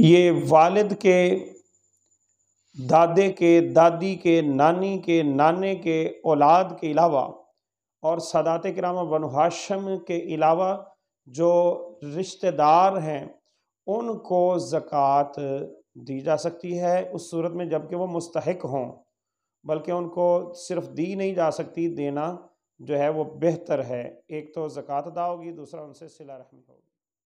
ये वालिद के दादे के दादी के नानी के नाने के औलाद के अलावा और सदात करामा बन हाशम के अलावा जो रिश्तेदार हैं उनको ज़क़़त दी जा सकती है उस सूरत में जबकि वो मुस्तक हों बल्कि उनको सिर्फ दी नहीं जा सकती देना जो है वो बेहतर है एक तो ज़क़़त अदा होगी दूसरा उनसे सिला रहमी होगी